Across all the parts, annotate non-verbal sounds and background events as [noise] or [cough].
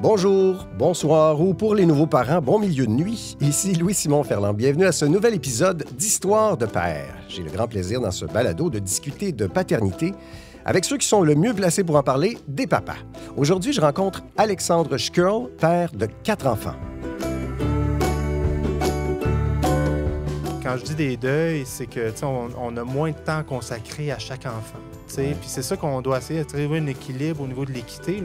Bonjour, bonsoir ou pour les nouveaux parents, bon milieu de nuit. Ici Louis-Simon Ferland. Bienvenue à ce nouvel épisode d'Histoire de père. J'ai le grand plaisir dans ce balado de discuter de paternité avec ceux qui sont le mieux placés pour en parler, des papas. Aujourd'hui, je rencontre Alexandre Schurl, père de quatre enfants. quand je dis des deuils, c'est que on, on, a moins de temps consacré à chaque enfant. Puis c'est ça qu'on doit essayer de trouver un équilibre au niveau de l'équité.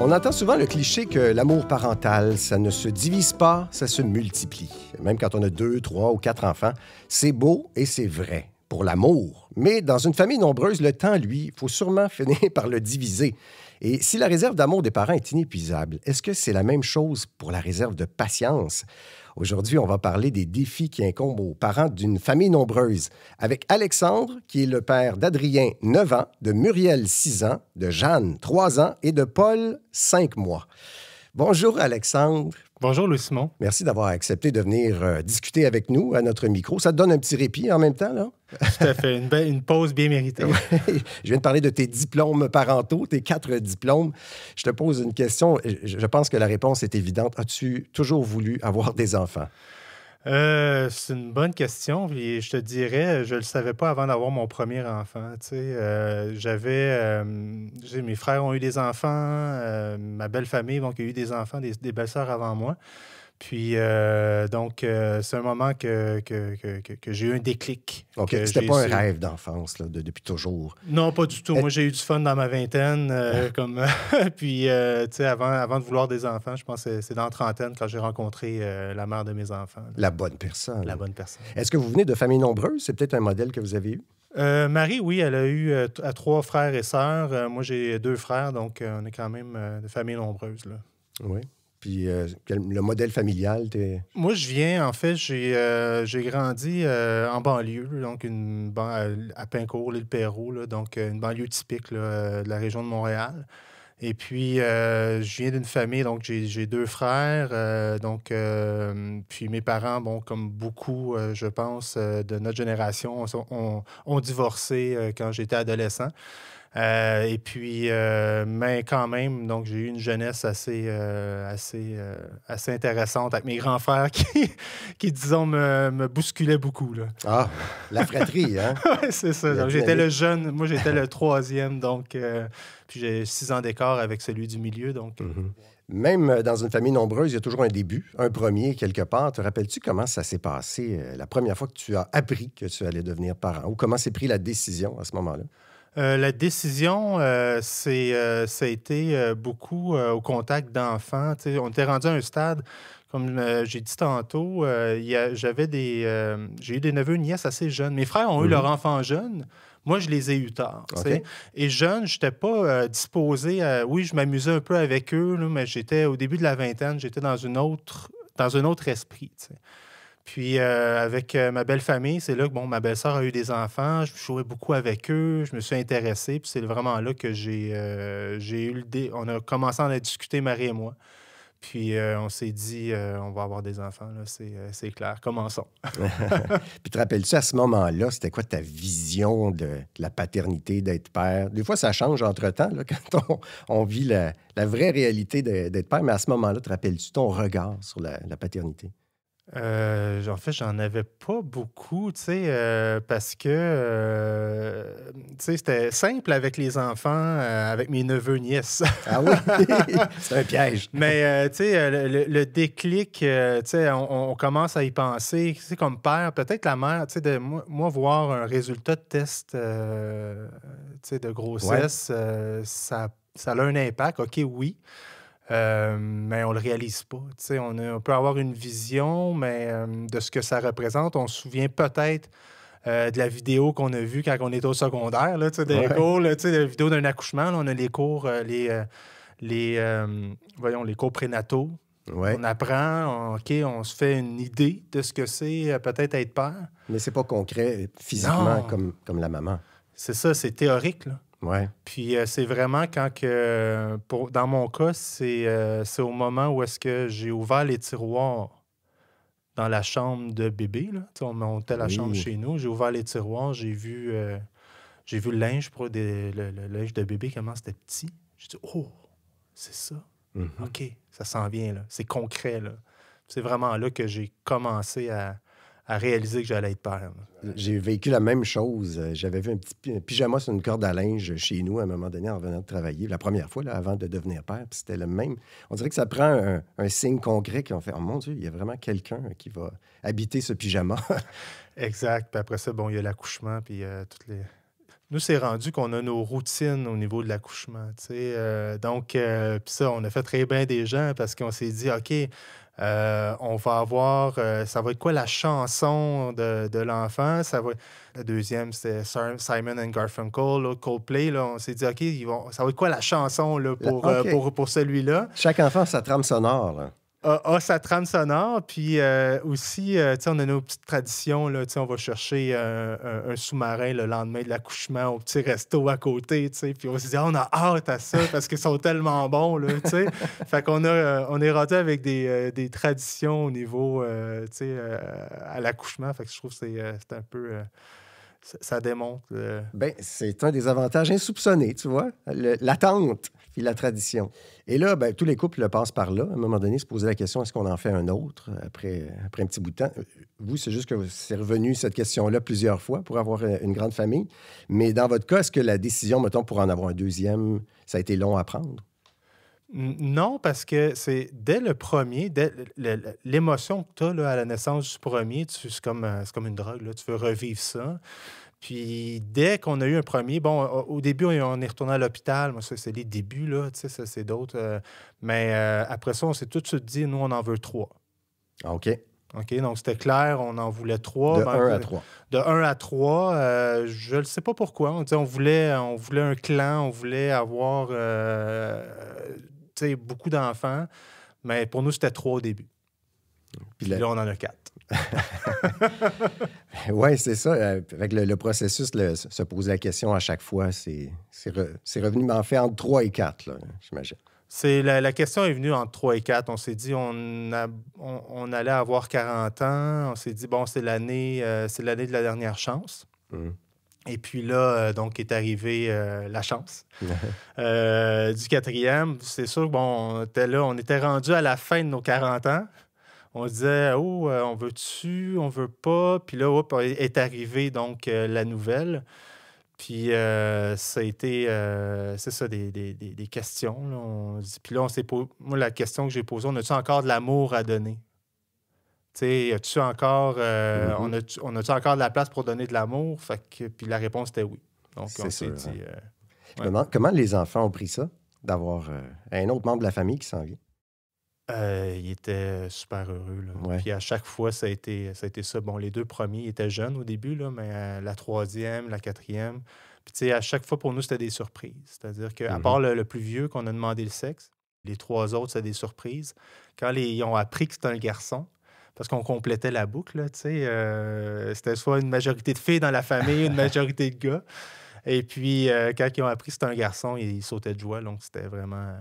On entend souvent le cliché que l'amour parental, ça ne se divise pas, ça se multiplie. Même quand on a deux, trois ou quatre enfants, c'est beau et c'est vrai pour l'amour. Mais dans une famille nombreuse, le temps, lui, faut sûrement [laughs] finir par le diviser. Et si la réserve d'amour des parents est inépuisable, est-ce que c'est la même chose pour la réserve de patience? Aujourd'hui, on va parler des défis qui incombent aux parents d'une famille nombreuse avec Alexandre, qui est le père d'Adrien, 9 ans, de Muriel, 6 ans, de Jeanne, 3 ans et de Paul, 5 mois. Bonjour Alexandre. Bonjour, Louis Simon. Merci d'avoir accepté de venir euh, discuter avec nous à notre micro. Ça te donne un petit répit en même temps, là? [laughs] Tout à fait, une, une pause bien méritée. je viens de parler de tes diplômes parentaux, tes quatre diplômes. Je te pose une question. Je pense que la réponse est évidente. As-tu toujours voulu avoir des enfants? Euh, c'est une bonne question. je te dirais, je ne le savais pas avant d'avoir mon premier enfant. Euh, j'avais. Euh, mes frères ont eu des enfants, ma belle famille a eu des enfants, des belles-sœurs avant moi. Puis, euh, donc, euh, c'est un moment que, que, j'ai eu un déclic. Donc, c'était pas un rêve d'enfance, depuis toujours. Non, pas du tout. Moi, j'ai eu du fun dans ma vingtaine. Euh, ah. [laughs] comme... [laughs] Puis, tu sais, avant, avant de vouloir des enfants, je pense que c'est dans la trentaine quand j'ai rencontré la mère de mes enfants. La bonne personne. La bonne personne. Est-ce que vous venez de familles nombreuses? C'est peut-être un modèle que vous avez eu? Marie, oui, elle a eu trois frères et sœurs. moi, j'ai deux frères, donc on est quand même de famille nombreuse. Là. Oui. Puis euh, le modèle familial, t'es... Moi, je viens, en fait, j'ai, euh, j'ai grandi euh, en banlieue, donc une à Pincourt, l'île Perrault, donc une banlieue typique de la région de Montréal. Et puis, je viens d'une famille, donc j'ai, j'ai deux frères, donc puis mes parents, bon, comme beaucoup, je pense, de notre génération, ont divorcé quand j'étais adolescent. Euh, et puis, euh, mais quand même, donc j'ai eu une jeunesse assez, euh, assez, assez intéressante avec mes grands frères qui, [laughs] qui disons, me, me bousculaient beaucoup. Là. Ah, la fratrie, hein? [laughs] oui, c'est ça. J'étais le jeune, moi j'étais le troisième, donc, puis j'ai six ans d'écart avec celui du milieu, donc. Mhm. Même dans une famille nombreuse, il y a toujours un début, un premier quelque part. Te rappelles-tu comment ça s'est passé la première fois que tu as appris que tu allais devenir parent ou comment s'est prise la décision à ce moment-là? Euh, la décision, euh, euh, ça a été beaucoup au contact d'enfants. on était rendu à un stade, comme j'ai dit tantôt, j'avais des, j'ai eu des neveux, nièces assez jeunes. Mes frères ont eu leurs mhm. enfants jeunes. Moi, je les ai eus tard. Et jeune, je n'étais pas disposé à... Oui, je m'amusais un peu avec eux, mais j'étais au début de la vingtaine, j'étais dans, une autre, dans un autre esprit. Puis euh, avec euh, ma belle famille, c'est là que bon, ma belle-sœur a eu des enfants. Je jouais beaucoup avec eux. Je me suis intéressé. Puis c'est vraiment là que j'ai euh, eu le On a commencé à en discuter, Marie et moi. Puis on s'est dit, on va avoir des enfants, c'est clair. Commençons. [laughs] [laughs] Puis te rappelles-tu à ce moment-là, c'était quoi ta vision de, la paternité, d'être père? Des fois, ça change entre-temps, [laughs] quand on, vit la, vraie réalité d'être père, mais à ce moment-là, te rappelles-tu ton regard sur la paternité? Euh, en fait, j'en avais pas beaucoup, tu sais, euh, parce que, euh, c'était simple avec les enfants, avec mes neveux, nièces. ah oui? [laughs] C'est un piège. Mais, tu sais, le, déclic, tu sais, on, commence à y penser. Tu comme père, peut-être la mère, tu sais, de moi, voir un résultat de test, tu sais, de grossesse, ça, ça a un impact, OK, oui. Euh, mais on ne le réalise pas. On, on, peut avoir une vision, mais euh, de ce que ça représente, on se souvient peut-être euh, de la vidéo qu'on a vue quand on était au secondaire, là, des la vidéo d'un accouchement. on a les cours, les, les, voyons, les cours prénataux. On apprend, OK, on se fait une idée de ce que c'est peut-être être père. Mais c'est pas concret physiquement comme, comme la maman. C'est ça, c'est théorique. Là. Puis euh, c'est vraiment quand que, pour, dans mon cas, euh, c'est au moment où est-ce que j'ai ouvert les tiroirs dans la chambre de bébé. Là. on montait la chambre chez nous, j'ai ouvert les tiroirs, j'ai vu, euh, j'ai vu le linge, pour le, linge de bébé, comment c'était petit. J'ai dit, oh, c'est ça. Mm-hmm. OK, ça s'en vient, là. C'est concret, C'est vraiment là que j'ai commencé à, à réaliser que j'allais être père. J'ai vécu la même chose. J'avais vu un petit pyjama sur une corde à linge chez nous à un moment donné en venant de travailler, la première fois, là, avant de devenir père. Puis c'était le même. On dirait que ça prend un, signe concret qui ont fait Oh mon Dieu, il y a vraiment quelqu'un qui va habiter ce pyjama. [laughs] exact. Puis après ça, bon, il y a l'accouchement, puis euh, toutes les. Nous, c'est rendu qu'on a nos routines au niveau de l'accouchement. sais. Euh, donc, euh, puis ça, on a fait très bien des gens parce qu'on s'est dit, OK, euh, on va avoir, euh, ça va être quoi la chanson de, l'enfant? Ça la deuxième, c'était Simon and Garfunkel, Coldplay. Là, on s'est dit, OK, ça va être quoi la chanson là, euh, pour, pour, celui-là? Chaque enfant sa trame sonore a, sa trame sonore. Puis euh, aussi, aussi, euh, sais, on a nos petites traditions. Là, on va chercher un, sous-marin le lendemain de l'accouchement au petit resto à côté. Puis on se dit, ah, on a hâte à ça parce qu'ils sont tellement bons. Là, [laughs] fait qu'on a, euh, on est rendu avec des, traditions au niveau à l'accouchement. Fait que je trouve que c'est un peu ça démontre. Ben, c'est un des avantages insoupçonnés, tu vois. L'attente la tradition. Et là, ben, tous les couples le passent par là. À un moment donné, se poser la question est-ce qu'on en fait un autre euh, après, euh, après un petit bout de temps euh, Vous, c'est juste que c'est revenu cette question-là plusieurs fois pour avoir une grande famille. Mais dans votre cas, est-ce que la décision, mettons, pour en avoir un deuxième, ça a été long à prendre non, parce que c'est dès le premier, dès l'émotion que tu as à la naissance du premier, c'est comme, comme une drogue, là, tu veux revivre ça. Puis dès qu'on a eu un premier, bon, au début, on est retourné à l'hôpital. Moi, c'est les débuts, là, tu sais, ça, c'est d'autres. Euh, mais euh, après ça, on s'est tout de suite dit, nous, on en veut trois. Ah, OK. OK, donc c'était clair, on en voulait trois. De ben, un à euh, trois. De un à trois. je ne sais pas pourquoi. On, on, voulait, on voulait un clan, on voulait avoir beaucoup d'enfants, mais pour nous, c'était trois au début. Puis là, on en a quatre. [laughs] oui, c'est ça. Euh, Avec le, processus, se poser la question à chaque fois. C'est revenu, revenu en fait entre trois et quatre, j'imagine. C'est la, question est venue entre trois et quatre. On s'est dit, on, allait avoir 40 ans. On s'est dit, bon, c'est l'année euh, c'est l'année de la dernière chance. Mm. Et puis là, euh, donc, est arrivée la chance [laughs] du quatrième. C'est sûr, bon, on était là, on était rendu à la fin de nos 40 ans on disait, oh, euh, on veut-tu, on veut pas. Puis là, hop, est arrivée donc euh, la nouvelle. Puis euh, ça a été, c'est ça, des, questions. puis là, on s'est posé, moi, la question que j'ai posée, on a-tu encore de l'amour à donner? as-tu encore, mm-hmm. on a-tu on encore de la place pour donner de l'amour? puis la réponse était oui. Donc, on s'est dit... Comment, hein. comment, les enfants ont pris ça, d'avoir un autre membre de la famille qui s'en vient? Euh, il était super heureux. Puis à chaque fois, ça a, été, ça a Bon, les deux premiers étaient jeunes au début, là, mais euh, la troisième, la quatrième. Puis tu sais, à chaque fois, pour nous, c'était des surprises. C'est-à-dire qu'à mmh part le, plus vieux qu'on a demandé le sexe, les trois autres, c'était des surprises. Quand les, ils ont appris que c'était un garçon, parce qu'on complétait la boucle, tu sais, euh, c'était soit une majorité de filles dans la famille, une majorité de gars. Et puis, euh, quand ils ont appris que c'était un garçon, ils sautaient de joie. Donc, c'était vraiment,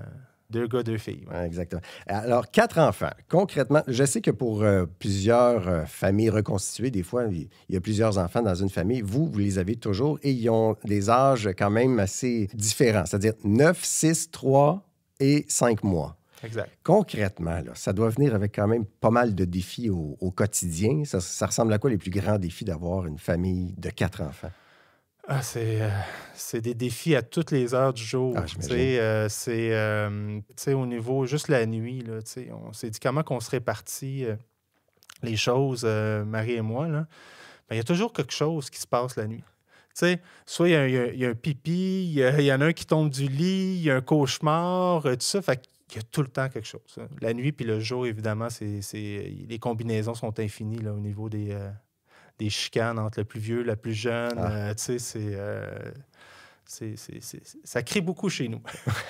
deux gars, deux filles. exactement. Alors, quatre enfants. Concrètement, je sais que pour euh, plusieurs euh, familles reconstituées, des fois, il y a plusieurs enfants dans une famille. Vous, vous les avez toujours et ils ont des âges quand même assez différents, c'est-à-dire 9, 6, 3 et cinq mois. Exact. Concrètement, ça doit venir avec quand même pas mal de défis au, quotidien. ça ressemble à quoi les plus grands défis d'avoir une famille de quatre enfants? Ah, euh, c'est, des défis à toutes les heures du jour. Ah, euh, c'est euh, au niveau juste la nuit. Là, on s'est dit comment qu'on se répartit les choses, Marie et moi. Ben, il y a toujours quelque chose qui se passe la nuit. soit il y, a un pipi, il y, en a un qui tombe du lit, il y a un cauchemar, tout ça. il y a tout le temps quelque chose. Hein. La nuit puis le jour, évidemment, c'est, c'est, les combinaisons sont infinies là, au niveau des, des chicanes entre le plus vieux, la plus jeune. Ah. Euh, tu sais, c'est. Euh, ça crie beaucoup chez nous.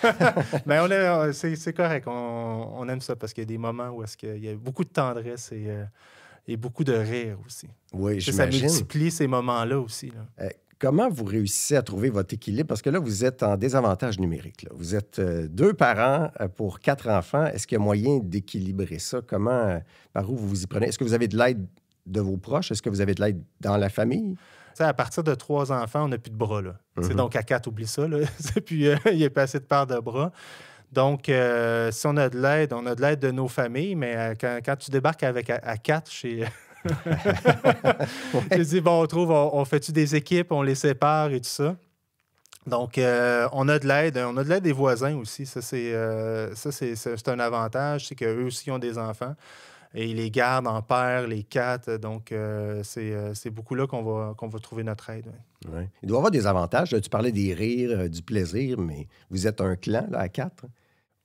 Mais [laughs] [laughs] ben, on c'est correct, on, on, aime ça parce qu'il y a des moments où est-ce qu'il y a beaucoup de tendresse et, euh, et beaucoup de rire aussi. Oui, Ça multiplie ces moments-là aussi. comment vous réussissez à trouver votre équilibre? Parce que là, vous êtes en désavantage numérique. Vous êtes deux parents pour quatre enfants. Est-ce qu'il y a moyen d'équilibrer ça? Comment, par où vous vous y prenez? Est-ce que vous avez de l'aide de vos proches? Est-ce que vous avez de l'aide dans la famille? à partir de trois enfants, on n'a plus de bras. Là. Mhm. Donc, à quatre, oublie ça. Là. Puis, [laughs] euh, il n'y a pas assez de part de bras. Donc, euh, si on a de l'aide, on a de l'aide de nos familles, mais euh, quand, tu débarques avec à, quatre chez. Je [laughs] dis, bon, on trouve, on, fait-tu des équipes, on les sépare et tout ça. Donc, on a de l'aide. On a de l'aide des voisins aussi. Ça, c'est un avantage. C'est qu'eux aussi ont des enfants. Et les gardes en paire, les quatre. Donc, euh, euh, c'est beaucoup là qu'on va, qu'on va trouver notre aide. Il doit y avoir des avantages. Tu parlais des rires, euh, du plaisir, mais vous êtes un clan là, à quatre. Hein?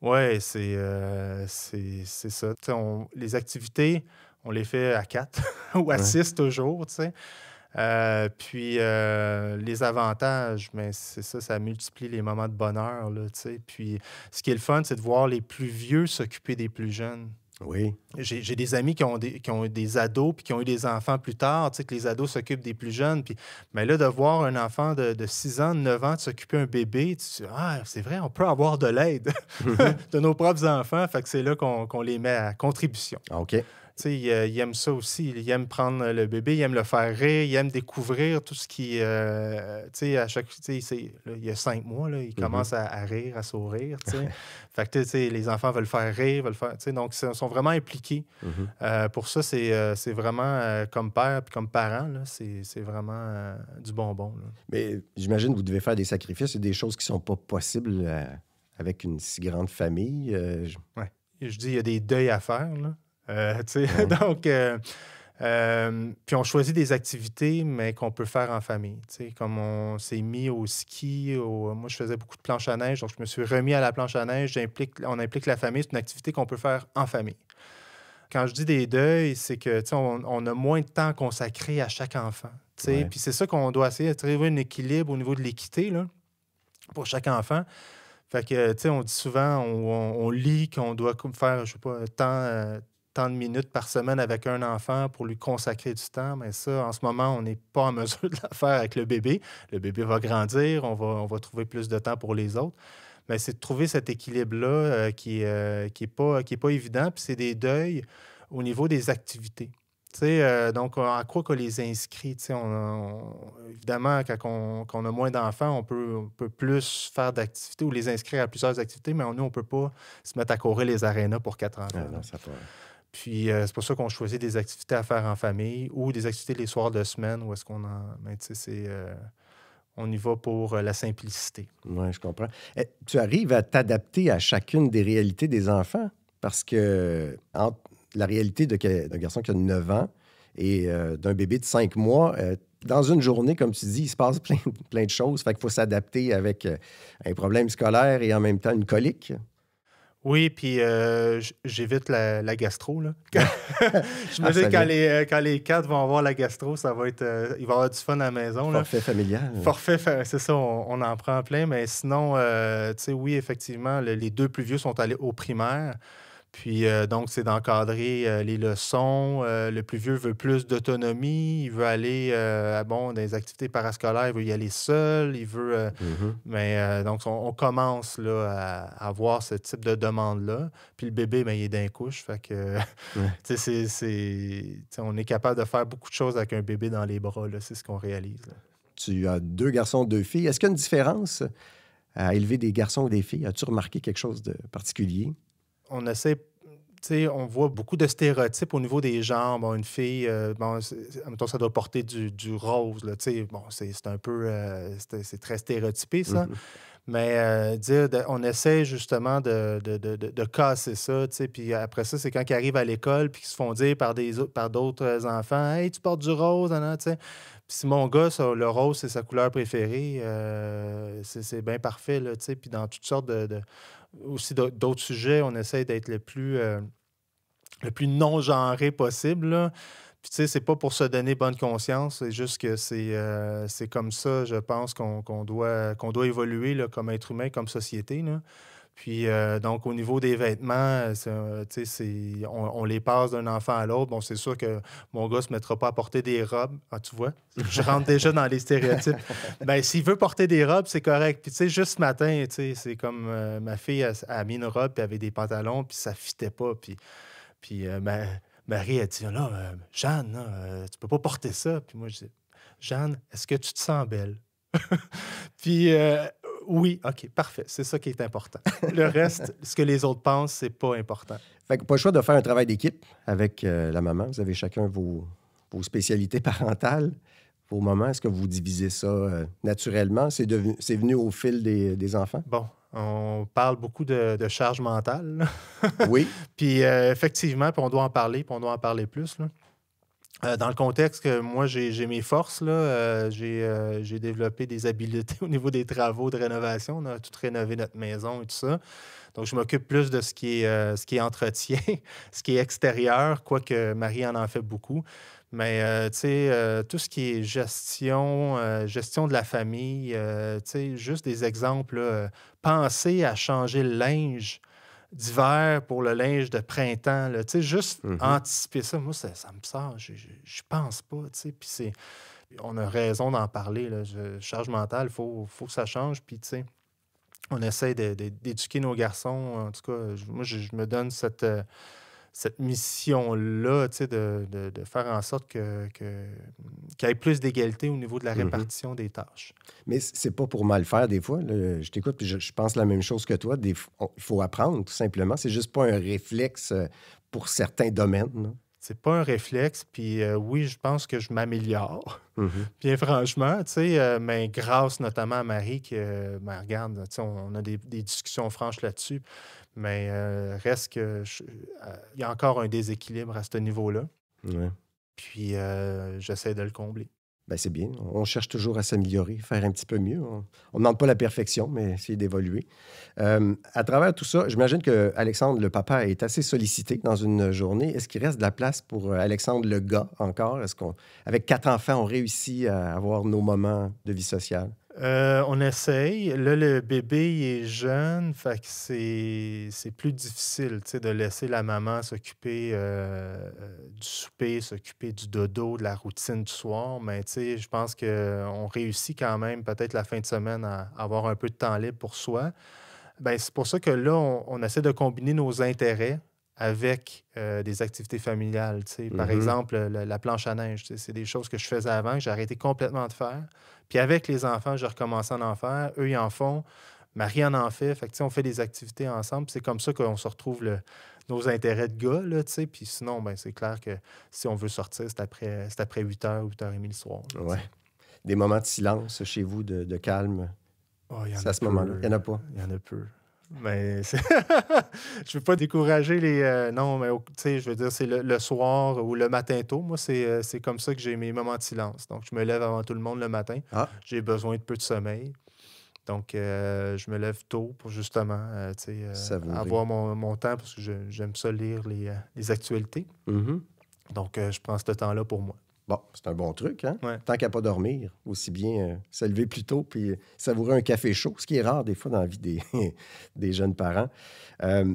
Oui, c'est ça. les activités, on les fait à quatre [laughs] ou à six toujours. sais. puis les avantages, mais c'est ça, ça multiplie les moments de bonheur. Là, puis ce qui est le fun, c'est de voir les plus vieux s'occuper des plus jeunes. Oui. J'ai des amis qui ont eu qui ont des ados puis qui ont eu des enfants plus tard, tu sais, que les ados s'occupent des plus jeunes. Puis, mais là, de voir un enfant de, 6 ans, de 9 ans s'occuper d'un bébé, tu ah, c'est vrai, on peut avoir de l'aide [laughs] de nos propres enfants. Fait que c'est là qu'on les met à contribution. Ah, OK. Euh, il, aime ça aussi. Il aime prendre euh, le bébé, il aime le faire rire, il aime découvrir tout ce qui. Euh, à chaque, il y a cinq mois, là, il mm-hmm. commence à, rire, à sourire. [laughs] fait que, les enfants veulent faire rire, veulent faire. Donc, ils sont vraiment impliqués. Mm-hmm. pour ça, c'est vraiment comme père et comme parent, c'est vraiment du bonbon. Mais j'imagine que vous devez faire des sacrifices et des choses qui ne sont pas possibles avec une si grande famille. Je... je dis, il y a des deuils à faire. Euh, [laughs] donc, euh, euh, puis on choisit des activités, mais qu'on peut faire en famille. Comme on s'est mis au ski, au... moi je faisais beaucoup de planche à neige, donc je me suis remis à la planche à neige. on implique la famille, c'est une activité qu'on peut faire en famille. Quand je dis des deuils, c'est que on, on a moins de temps consacré à chaque enfant. Puis c'est ça qu'on doit essayer de trouver un équilibre au niveau de l'équité pour chaque enfant. Fait que, on dit souvent, on, lit qu'on doit faire, je sais pas, tant, minutes par semaine avec un enfant pour lui consacrer du temps, mais ça, en ce moment, on n'est pas en [laughs] mesure de la faire avec le bébé. Le bébé va grandir, on va, on va trouver plus de temps pour les autres. Mais c'est de trouver cet équilibre-là euh, qui n'est euh, pas, qui est pas évident, puis c'est des deuils au niveau des activités. Euh, donc, à quoi qu'on les inscrits On, évidemment, quand on, a moins d'enfants, on peut, on peut, plus faire d'activités ou les inscrire à plusieurs activités, mais nous, on ne peut pas se mettre à courir les arénas pour quatre ah ans. non, ça peut... Puis euh, c'est pour ça qu'on choisit des activités à faire en famille ou des activités les soirs de semaine où est-ce qu'on en. Ben, sais, c'est. Euh, on y va pour euh, la simplicité. Oui, je comprends. Eh, tu arrives à t'adapter à chacune des réalités des enfants parce que entre la réalité d'un garçon qui a 9 ans et d'un bébé de 5 mois, dans une journée, comme tu dis, il se passe [laughs] plein, de choses. Fait qu'il faut s'adapter avec un problème scolaire et en même temps une colique. Oui, puis euh, j'évite la, gastro. [laughs] Ah, je me dis euh, quand les, quatre vont avoir la gastro, ça va être, euh, il va y avoir du fun à la maison. Forfait familial. Forfait, c'est ça, on, en prend plein. Mais sinon, oui, effectivement, les deux plus vieux sont allés au primaire. Puis euh, donc, c'est d'encadrer euh, les leçons. Euh, le plus vieux veut plus d'autonomie. Il veut aller bon, dans les activités parascolaires, il veut y aller seul. Il veut. Mm-hmm. Mais donc, on, commence à avoir ce type de demande-là. Puis le bébé, bien, il est d'un couche. Fait que [laughs] sais, c'est, on est capable de faire beaucoup de choses avec un bébé dans les bras. c'est ce qu'on réalise. Tu as deux garçons, deux filles. Est-ce qu'il y a une différence à élever des garçons ou des filles? As-tu remarqué quelque chose de particulier? on essaie tu sais on voit beaucoup de stéréotypes au niveau des genres. une fille, euh, bon, ça doit porter du, du rose. Là, bon, c'est un peu. Euh, c'est très stéréotypé, ça. Mm-hmm. Mais euh, dire, on essaie justement de, de, de casser ça. Puis après ça, c'est quand ils arrivent à l'école puis qu'ils se font dire par d'autres par enfants Hey, tu portes du rose. sais. puis si mon gars, le rose, c'est sa couleur préférée, c'est bien parfait. Là, puis dans toutes sortes de aussi d'autres sujets, on essaie d'être le plus, euh, non-genré possible. Puis, tu sais, c'est pas pour se donner bonne conscience, c'est juste que c'est euh, comme ça, je pense, qu'on doit, qu'on évoluer comme être humain, comme société. Là. Puis, euh, donc, au niveau des vêtements, euh, c'est, on, on, les passe d'un enfant à l'autre. Bon, c'est sûr que mon gars ne se mettra pas à porter des robes. Ah, tu vois, je rentre déjà dans les stéréotypes. [laughs] Bien, s'il veut porter des robes, c'est correct. Puis, tu sais, juste ce matin, c'est comme euh, ma fille a mis une robe, puis avait des pantalons, puis ça fitait pas. Puis, puis Marie a dit, là, Jeanne, tu peux pas porter ça. Puis moi, je dis, Jeanne, est-ce que tu te sens belle? [laughs] puis... Oui, OK, parfait. C'est ça qui est important. Le reste, [laughs] ce que les autres pensent, c'est pas important. Fait que pas le choix de faire un travail d'équipe avec euh, la maman. Vous avez chacun vos, spécialités [laughs] parentales. Vos moments, est-ce que vous divisez ça euh, naturellement? C'est, c'est venu au fil des, enfants? Bon, on parle beaucoup de, charge mentale. oui. [laughs] Puis euh, effectivement, on doit en parler, puis on doit en parler plus. Là. Euh, dans le contexte que moi, j'ai mes forces, là, euh, euh, j'ai développé des habiletés [laughs] au niveau des travaux de rénovation. On a tout rénové notre maison et tout ça. Donc, je m'occupe plus de ce qui est, ce qui est entretien, [laughs] ce qui est extérieur, quoique Marie en en fait beaucoup. Mais, tu sais, tout ce qui est gestion, gestion de la famille, tu sais, juste des exemples. penser à changer le linge d'hiver pour le linge de printemps. Là. Juste mm-hmm. anticiper ça, moi, ça, me sort. Je, je, pense pas. Puis c'est, on a raison d'en parler. Là. Je, charge mentale, il faut, faut que ça change. Puis, tu sais, on essaie d'éduquer nos garçons. En tout cas, moi, je, me donne cette. Euh, cette mission-là, de, de, de, faire en sorte que, qu'il y ait plus d'égalité au niveau de la mm-hmm. répartition des tâches. Mais c'est pas pour mal faire des fois. Je t'écoute, et je, je, pense la même chose que toi. Il faut apprendre, tout simplement. C'est juste pas un réflexe euh, pour certains domaines. C'est pas un réflexe, puis euh, oui, je pense que je m'améliore. Mm-hmm. [laughs] Bien franchement, tu sais, euh, mais grâce notamment à Marie qui ben, regarde, on, on a des, des discussions franches là-dessus. Mais euh, reste que euh, il y a encore un déséquilibre à ce niveau-là. Puis euh, j'essaie de le combler. Ben, c'est bien. On cherche toujours à s'améliorer, faire un petit peu mieux. On ne demande pas la perfection, mais essayer d'évoluer. à travers tout ça, j'imagine que Alexandre, le papa, est assez sollicité dans une journée. Est-ce qu'il reste de la place pour Alexandre, le gars, encore? Est-ce qu'on, avec quatre enfants, on réussit à avoir nos moments de vie sociale? Euh, on essaye. Là, le bébé est jeune, fait c'est plus difficile de laisser la maman s'occuper euh, euh, du souper, s'occuper du dodo, de la routine du soir. Mais je pense qu'on réussit quand même peut-être la fin de semaine à avoir un peu de temps libre pour soi. Ben, c'est pour ça que là, on essaie de combiner nos intérêts avec euh, des activités familiales. tu Par mm-hmm. exemple, la planche à neige, c'est des choses que je faisais avant, que j'ai arrêté complètement de faire. Puis avec les enfants, je recommencé à en faire. Eux, ils en font. Marie en en fait. Fait que, on fait des activités ensemble. C'est comme ça qu'on se retrouve nos intérêts de gars. Là, puis sinon, ben, c'est clair que si on veut sortir, c'est après, après 8h 8h30 le soir. ouais. Des moments de silence chez vous, de, calme. Oh, à ce moment-là. Il y en a pas. Il y en a peu. Mais [laughs] je veux pas décourager les. Euh, non, mais tu sais, je veux dire, c'est le, soir ou le matin tôt. Moi, euh, c'est comme ça que j'ai mes moments de silence. Donc, je me lève avant tout le monde le matin. Ah. J'ai besoin de peu de sommeil. Donc, euh, je me lève tôt pour justement avoir mon, mon, temps parce que j'aime ça lire les, actualités. Mm-hmm. Donc, je prends ce temps-là pour moi. Bon, c'est un bon truc, hein? Tant qu'à pas dormir, aussi bien euh, s'élever lever plus tôt puis euh, savourer un café chaud, ce qui est rare des fois dans la vie des, [laughs] des jeunes parents. Euh,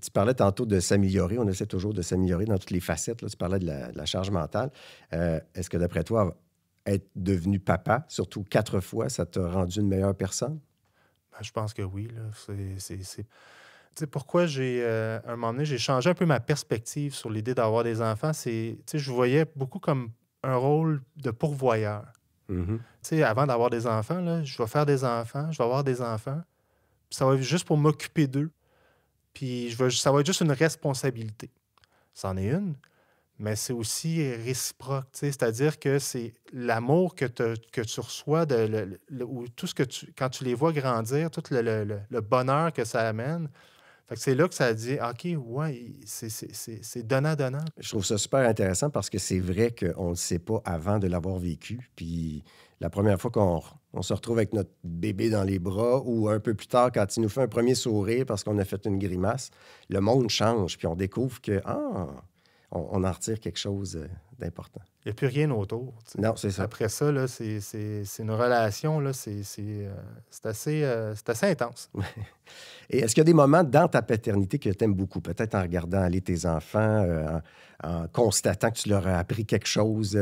tu parlais tantôt de s'améliorer. On essaie toujours de s'améliorer dans toutes les facettes. Là. Tu parlais de la, charge mentale. Est-ce que, d'après toi, être devenu papa, surtout quatre fois, ça t'a rendu une meilleure personne? Ben, je pense que oui. C'est sais, pourquoi j'ai, un moment donné, j'ai changé un peu ma perspective sur l'idée d'avoir des enfants, c'est, tu sais, je voyais beaucoup comme un rôle de pourvoyeur. Mm-hmm. tu Avant d'avoir des enfants, là, je vais faire des enfants, je vais avoir des enfants. Ça va juste pour m'occuper d'eux. Puis je vais, ça va être juste une responsabilité. C'en est une, mais c'est aussi réciproque. C'est-à-dire que c'est l'amour que, que, tu reçois de tout ce que tu, quand tu les vois grandir, tout le, le bonheur que ça amène, c'est là que ça dit, OK, ouais, c'est donnant-donnant. Je trouve ça super intéressant parce que c'est vrai qu'on ne le sait pas avant de l'avoir vécu. Puis la première fois qu'on se retrouve avec notre bébé dans les bras ou un peu plus tard, quand il nous fait un premier sourire parce qu'on a fait une grimace, le monde change. Puis on découvre que, ah, on, en retire quelque chose euh, d'important. Il n'y a plus rien autour. Non, c'est ça. Après ça, c'est, une relation, là, c'est, c'est, euh, assez, euh, assez intense. [laughs] Et est-ce qu'il y a des moments dans ta paternité que tu aimes beaucoup? Peut-être en regardant aller tes enfants, en, constatant que tu leur as appris quelque chose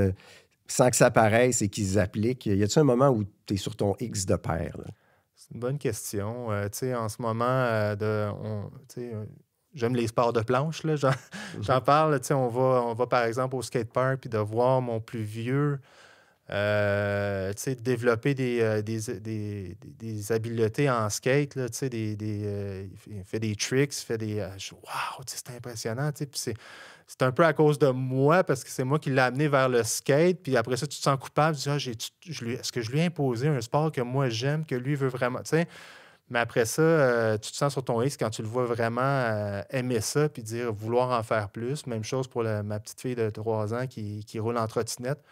sans que ça apparaisse et qu'ils appliquent. Y a-t-il un moment où tu es sur ton X de père? C'est une bonne question. en ce moment, de, on, j'aime les sports de planche, là, j'en, mhm. parle, tu on va, on va par exemple au skatepark, puis de voir mon plus vieux, euh, développer euh, des, des, habiletés en skate, là, des, euh, il fait des tricks, fait des, wow, c'est impressionnant, c'est un peu à cause de moi parce que c'est moi qui l'ai amené vers le skate. Puis après ça, tu te sens coupable. Tu dis, ah, est-ce que je lui ai imposé un sport que moi j'aime, que lui veut vraiment. Mais après ça, euh, tu te sens sur ton X quand tu le vois vraiment euh, aimer ça puis dire vouloir en faire plus. Même chose pour ma petite fille de 3 ans qui, qui roule en trottinette.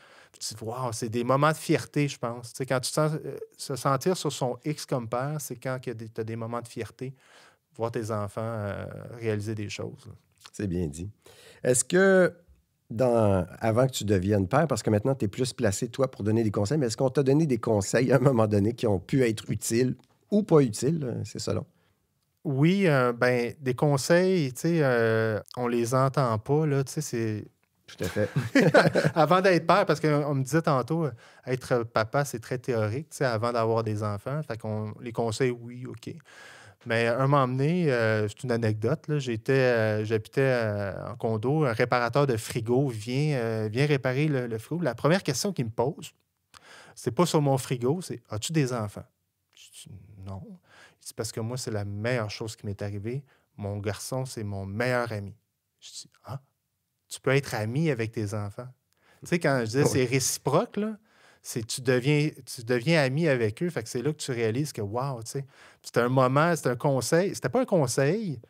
Tu dis, wow, c'est des moments de fierté, je pense. quand tu te sens, euh, se sentir sur son X comme père, c'est quand tu as des moments de fierté, voir tes enfants réaliser des choses. C'est bien dit. Est-ce que dans, avant que tu deviennes père, parce que maintenant, tu es plus placé, toi, pour donner des conseils, mais est-ce qu'on t'a donné des conseils à un moment donné qui ont pu être utiles ou pas utile, euh, c'est selon. Oui, euh, ben, des conseils, tu sais, euh, on les entend pas, là, tu sais, c'est... Tout à fait. [laughs] avant d'être père, parce qu'on me disait tantôt, être papa, c'est très théorique, tu sais, avant d'avoir des enfants. Fait qu'on les conseils, oui, OK. Mais un moment donné, c'est une anecdote, j'étais, j'habitais en condo, un réparateur de frigo vient, vient réparer le, le frigo. La première question qu'il me pose, c'est pas sur mon frigo, c'est « As-tu des enfants? » non. Il dit, parce que moi, c'est la meilleure chose qui m'est arrivée. Mon garçon, c'est mon meilleur ami. Je dis, ah, tu peux être ami avec tes enfants. Tu sais, quand je disais c'est réciproque, là, c'est tu deviens, tu deviens ami avec eux. Fait que c'est là que tu réalises que, wow, tu sais, c'était un moment, c'était un conseil. C'était pas un conseil,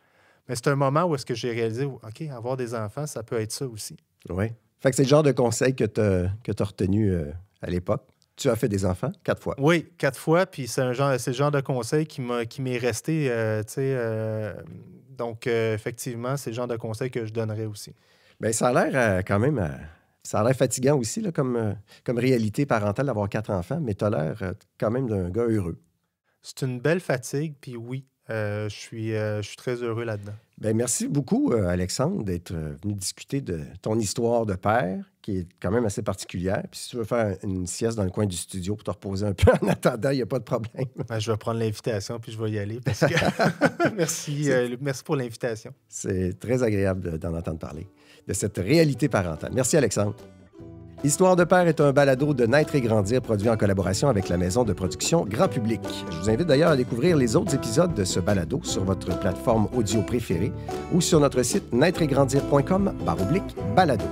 mais c'est un moment où est-ce que j'ai réalisé, OK, avoir des enfants, ça peut être ça aussi. Oui. Fait que c'est le genre de conseil que tu as, retenu euh, à l'époque. Tu as fait des enfants quatre fois. Oui, quatre fois. Puis c'est, un genre, c'est le genre de conseil qui, qui m'est resté. Euh, tu euh, donc, euh, effectivement, c'est le genre de conseil que je donnerais aussi. Bien, ça a l'air quand même. ça a l'air fatigant aussi là, comme, comme réalité parentale d'avoir quatre enfants, mais tu as l'air quand même d'un gars heureux. C'est une belle fatigue, puis oui, je suis, je suis très heureux là-dedans. Ben, merci beaucoup, euh, Alexandre, d'être euh, venu discuter de ton histoire de père, qui est quand même assez particulière. Puis si tu veux faire une sieste dans le coin du studio pour te reposer un [laughs] peu en attendant, il n'y a pas de problème. Ben, je vais prendre l'invitation, puis je vais y aller. [laughs] merci, euh, merci pour l'invitation. C'est très agréable d'en entendre parler, de cette réalité parentale. Merci, Alexandre. Histoire de père est un balado de naître et grandir produit en collaboration avec la maison de production Grand Public. Je vous invite d'ailleurs à découvrir les autres épisodes de ce balado sur votre plateforme audio préférée ou sur notre site naîtreetgrandir.com balado.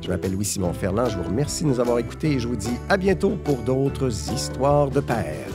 Je m'appelle Louis-Simon Ferland, je vous remercie de nous avoir écoutés et je vous dis à bientôt pour d'autres histoires de père.